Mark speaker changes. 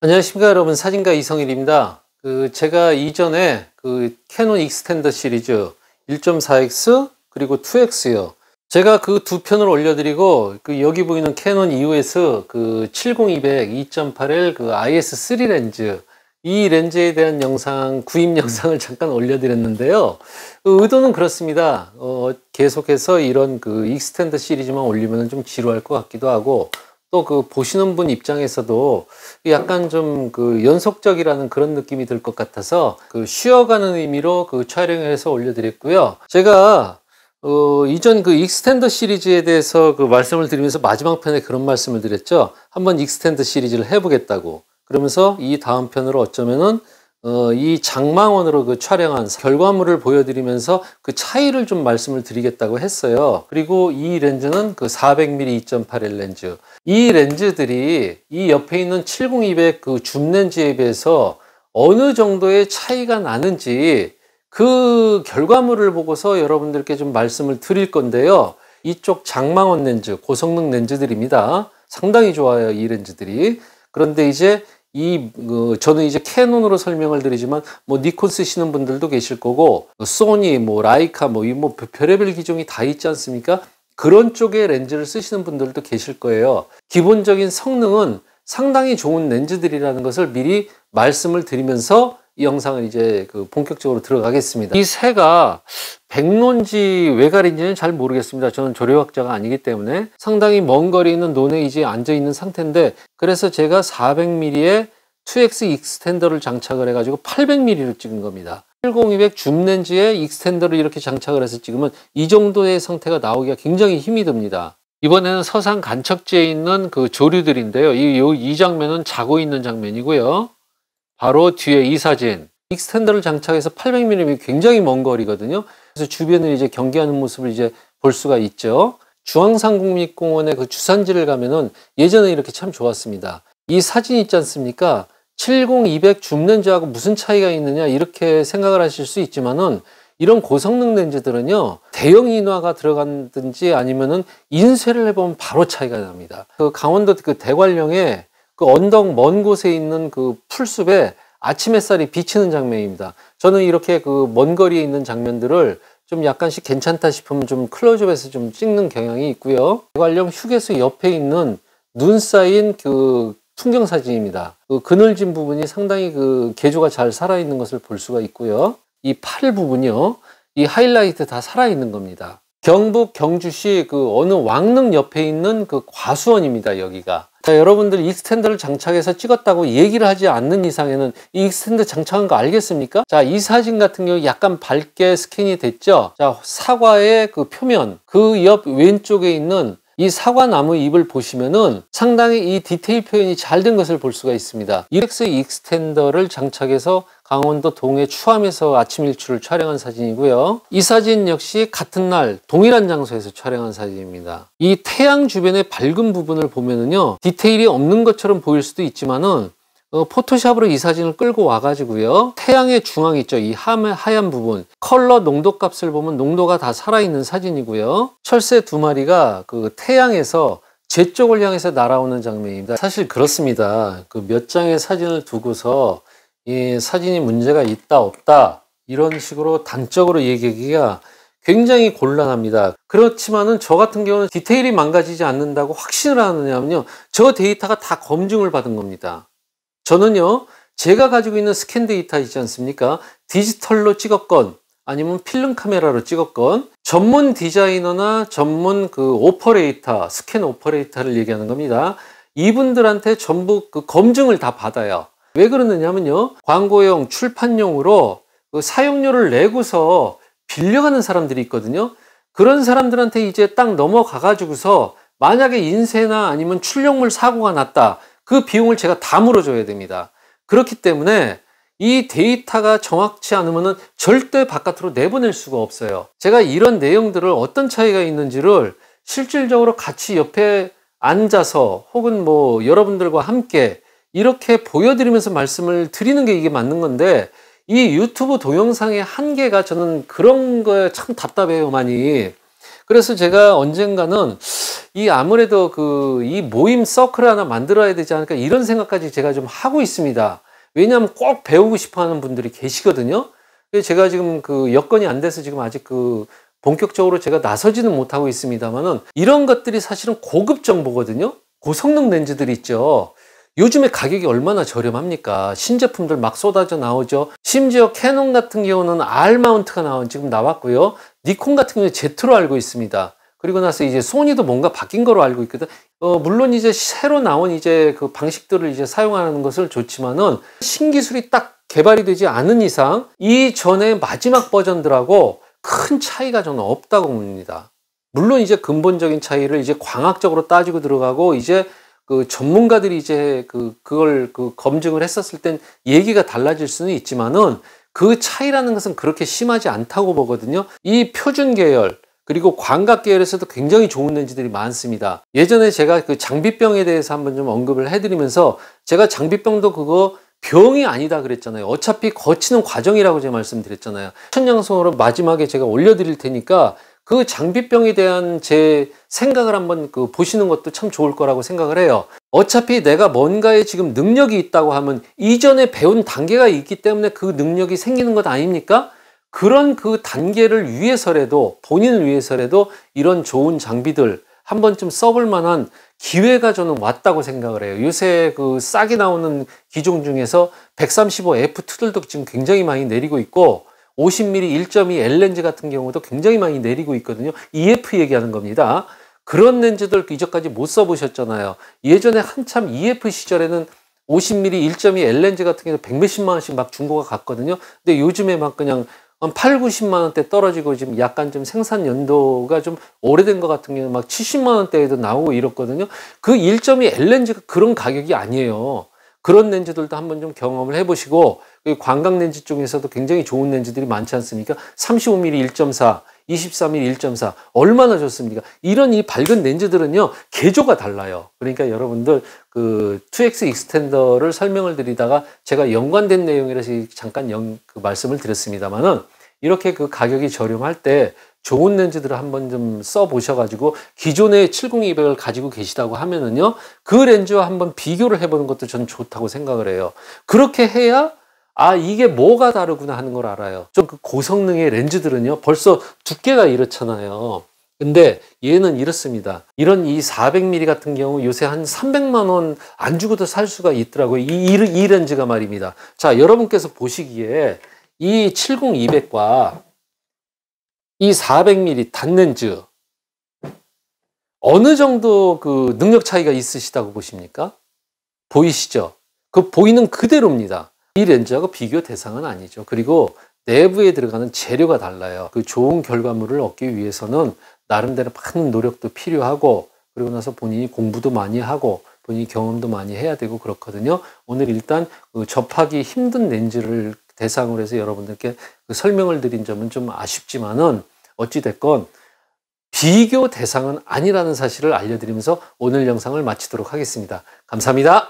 Speaker 1: 안녕하십니까 여러분 사진가 이성일입니다. 그 제가 이전에 그 캐논 익스텐더 시리즈 1.4x 그리고 2x요. 제가 그 두 편을 올려드리고 그 여기 보이는 캐논 EOS 그 70200 2.8L 그 IS3 그 렌즈 이 렌즈에 대한 영상 구입 영상을 잠깐 올려드렸는데요. 그 의도는 그렇습니다. 어, 계속해서 이런 그 익스텐더 시리즈만 올리면 좀 지루할 것 같기도 하고 또그 보시는 분 입장에서도 약간 좀 그 연속적이라는 그런 느낌이 들 것 같아서 그 쉬어가는 의미로 그 촬영해서 올려드렸고요. 제가 어, 이전 그 익스텐더 시리즈에 대해서 그 말씀을 드리면서 마지막 편에 그런 말씀을 드렸죠. 한번 익스텐더 시리즈를 해보겠다고. 그러면서 이 다음 편으로 어쩌면은 어, 이 장망원으로 그 촬영한 결과물을 보여드리면서 그 차이를 좀 말씀을 드리겠다고 했어요. 그리고 이 렌즈는 그 400mm 2.8L 렌즈. 이 렌즈들이 이 옆에 있는 70200 그 줌 렌즈에 비해서 어느 정도의 차이가 나는지 그 결과물을 보고서 여러분들께 좀 말씀을 드릴 건데요. 이쪽 장망원 렌즈, 고성능 렌즈들입니다. 상당히 좋아요, 이 렌즈들이. 그런데 이제 이그 저는 이제 캐논으로 설명을 드리지만 뭐 니콘 쓰시는 분들도 계실 거고 소니 뭐 라이카 뭐 이뭐 별의별 기종이 다 있지 않습니까? 그런 쪽의 렌즈를 쓰시는 분들도 계실 거예요. 기본적인 성능은 상당히 좋은 렌즈들이라는 것을 미리 말씀을 드리면서 이 영상을 이제 그 본격적으로 들어가겠습니다. 이 새가 백론지 외갈인지는 잘 모르겠습니다. 저는 조류학자가 아니기 때문에 상당히 먼 거리에 있는 논에 이제 앉아 있는 상태인데 그래서 제가 400mm에 2X 익스텐더를 장착을 해가지고 800mm를 찍은 겁니다. 70200 줌렌즈에 익스텐더를 이렇게 장착을 해서 찍으면 이 정도의 상태가 나오기가 굉장히 힘이 듭니다. 이번에는 서상 간척지에 있는 그 조류들인데요. 이, 이 장면은 자고 있는 장면이고요. 바로 뒤에 이 사진 익스텐더를 장착해서 800mm 굉장히 먼 거리거든요. 그래서 주변을 이제 경계하는 모습을 이제 볼 수가 있죠. 중앙상국립공원의 그 주산지를 가면은 예전에 이렇게 참 좋았습니다. 이 사진 있지 않습니까? 70200 줌렌즈하고 무슨 차이가 있느냐 이렇게 생각을 하실 수 있지만은 이런 고성능 렌즈들은요 대형 인화가 들어간든지 아니면은 인쇄를 해보면 바로 차이가 납니다. 그 강원도 그 대관령에 그 언덕 먼 곳에 있는 그 풀숲에 아침 햇살이 비치는 장면입니다. 저는 이렇게 그 먼 거리에 있는 장면들을 좀 약간씩 괜찮다 싶으면 좀 클로즈업해서 좀 찍는 경향이 있고요. 관련 휴게소 옆에 있는 눈 쌓인 그 풍경 사진입니다. 그 그늘진 부분이 상당히 그 개조가 잘 살아있는 것을 볼 수가 있고요. 이 팔 부분이요. 이 하이라이트 다 살아있는 겁니다. 경북 경주시 그 어느 왕릉 옆에 있는 그 과수원입니다. 여기가. 자, 그러니까 여러분들 익스텐더를 장착해서 찍었다고 얘기를 하지 않는 이상에는 이 익스텐더 장착한 거 알겠습니까? 자, 이 사진 같은 경우 약간 밝게 스캔이 됐죠? 자, 사과의 그 표면, 그 옆 왼쪽에 있는 이 사과나무 잎을 보시면은 상당히 이 디테일 표현이 잘 된 것을 볼 수가 있습니다. 이렉스 익스텐더를 장착해서 강원도 동해 추암에서 아침 일출을 촬영한 사진이고요. 이 사진 역시 같은 날 동일한 장소에서 촬영한 사진입니다. 이 태양 주변의 밝은 부분을 보면은요. 디테일이 없는 것처럼 보일 수도 있지만은 어, 포토샵으로 이 사진을 끌고 와가지고요. 태양의 중앙 있죠. 이 하얀 부분. 컬러 농도 값을 보면 농도가 다 살아있는 사진이고요. 철새 두 마리가 그 태양에서 제 쪽을 향해서 날아오는 장면입니다. 사실 그렇습니다. 그 몇 장의 사진을 두고서 이 사진이 문제가 있다 없다 이런 식으로 단적으로 얘기하기가 굉장히 곤란합니다. 그렇지만은 저 같은 경우는 디테일이 망가지지 않는다고 확신을 하느냐면요. 저 데이터가 다 검증을 받은 겁니다. 저는요. 제가 가지고 있는 스캔 데이터 있지 않습니까? 디지털로 찍었건 아니면 필름 카메라로 찍었건 전문 디자이너나 전문 그 오퍼레이터, 스캔 오퍼레이터를 얘기하는 겁니다. 이분들한테 전부 그 검증을 다 받아요. 왜 그러느냐면요. 광고용, 출판용으로 그 사용료를 내고서 빌려가는 사람들이 있거든요. 그런 사람들한테 이제 딱 넘어가 가지고서 만약에 인쇄나 아니면 출력물 사고가 났다. 그 비용을 제가 다 물어줘야 됩니다. 그렇기 때문에 이 데이터가 정확치 않으면 절대 바깥으로 내보낼 수가 없어요. 제가 이런 내용들을 어떤 차이가 있는지를 실질적으로 같이 옆에 앉아서 혹은 뭐 여러분들과 함께 이렇게 보여드리면서 말씀을 드리는 게 이게 맞는 건데 이 유튜브 동영상의 한계가 저는 그런 거에 참 답답해요 많이 그래서 제가 언젠가는 이 아무래도 그 이 모임 서클 하나 만들어야 되지 않을까 이런 생각까지 제가 좀 하고 있습니다 왜냐하면 꼭 배우고 싶어 하는 분들이 계시거든요 제가 지금 그 여건이 안 돼서 지금 아직 그 본격적으로 제가 나서지는 못하고 있습니다만은 이런 것들이 사실은 고급 정보거든요 고성능 렌즈들이 있죠 요즘에 가격이 얼마나 저렴합니까? 신제품들 막 쏟아져 나오죠. 심지어 캐논 같은 경우는 R 마운트가 나온 지금 나왔고요. 니콘 같은 경우는 Z로 알고 있습니다. 그리고 나서 이제 소니도 뭔가 바뀐 거로 알고 있거든. 어, 물론 이제 새로 나온 이제 그 방식들을 이제 사용하는 것을 좋지만은 신기술이 딱 개발이 되지 않은 이상 이 전에 마지막 버전들하고 큰 차이가 저는 없다고 봅니다. 물론 이제 근본적인 차이를 이제 광학적으로 따지고 들어가고 이제 그 전문가들이 이제 그 그걸 그 검증을 했었을 땐 얘기가 달라질 수는 있지만은 그 차이라는 것은 그렇게 심하지 않다고 보거든요. 이 표준 계열 그리고 광각 계열에서도 굉장히 좋은 렌즈들이 많습니다. 예전에 제가 그 장비병에 대해서 한번 좀 언급을 해드리면서 제가 장비병도 그거 병이 아니다 그랬잖아요. 어차피 거치는 과정이라고 제가 말씀드렸잖아요. 천양성으로 마지막에 제가 올려드릴 테니까 그 장비병에 대한 제 생각을 한번 그 보시는 것도 참 좋을 거라고 생각을 해요. 어차피 내가 뭔가에 지금 능력이 있다고 하면 이전에 배운 단계가 있기 때문에 그 능력이 생기는 것 아닙니까? 그런 그 단계를 위해서라도 본인을 위해서라도 이런 좋은 장비들 한 번쯤 써볼 만한 기회가 저는 왔다고 생각을 해요. 요새 그 싸게 나오는 기종 중에서 135F2들도 지금 굉장히 많이 내리고 있고 50mm 1.2 L렌즈 같은 경우도 굉장히 많이 내리고 있거든요. EF 얘기하는 겁니다. 그런 렌즈들 이전까지 못 써보셨잖아요. 예전에 한참 EF 시절에는 50mm 1.2 L렌즈 같은 경우 100몇십만 원씩 막 중고가 갔거든요. 근데 요즘에 막 그냥 한 8, 90만 원대 떨어지고 지금 약간 좀 생산 연도가 좀 오래된 것 같은 경우는 막 70만 원대에도 나오고 이렇거든요. 그 1.2 L렌즈가 그런 가격이 아니에요. 그런 렌즈들도 한번 좀 경험을 해보시고 그 관광 렌즈 중에서도 굉장히 좋은 렌즈들이 많지 않습니까? 35mm 1.4 23mm 1.4 얼마나 좋습니까? 이런 이 밝은 렌즈들은요 개조가 달라요. 그러니까 여러분들 그 2x 익스텐더를 설명을 드리다가 제가 연관된 내용이라서 잠깐 영, 그 말씀을 드렸습니다만은 이렇게 그 가격이 저렴할 때 좋은 렌즈들을 한번 좀 써보셔가지고 기존의 70200을 가지고 계시다고 하면은요. 그 렌즈와 한번 비교를 해보는 것도 저는 좋다고 생각을 해요. 그렇게 해야 아, 이게 뭐가 다르구나 하는 걸 알아요. 좀 그 고성능의 렌즈들은요, 벌써 두께가 이렇잖아요. 근데 얘는 이렇습니다. 이런 이 400mm 같은 경우 요새 한 300만원 안 주고도 살 수가 있더라고요. 이, 이, 이 렌즈가 말입니다. 자, 여러분께서 보시기에 이 70200과 이 400ml 단렌즈 어느 정도 그 능력 차이가 있으시다고 보십니까? 보이시죠? 그 보이는 그대로입니다. 이 렌즈하고 비교 대상은 아니죠. 그리고 내부에 들어가는 재료가 달라요. 그 좋은 결과물을 얻기 위해서는 나름대로 많은 노력도 필요하고 그리고 나서 본인이 공부도 많이 하고 본인이 경험도 많이 해야 되고 그렇거든요. 오늘 일단 그 접하기 힘든 렌즈를 대상으로 해서 여러분들께 그 설명을 드린 점은 좀 아쉽지만은 어찌됐건 비교 대상은 아니라는 사실을 알려드리면서 오늘 영상을 마치도록 하겠습니다. 감사합니다.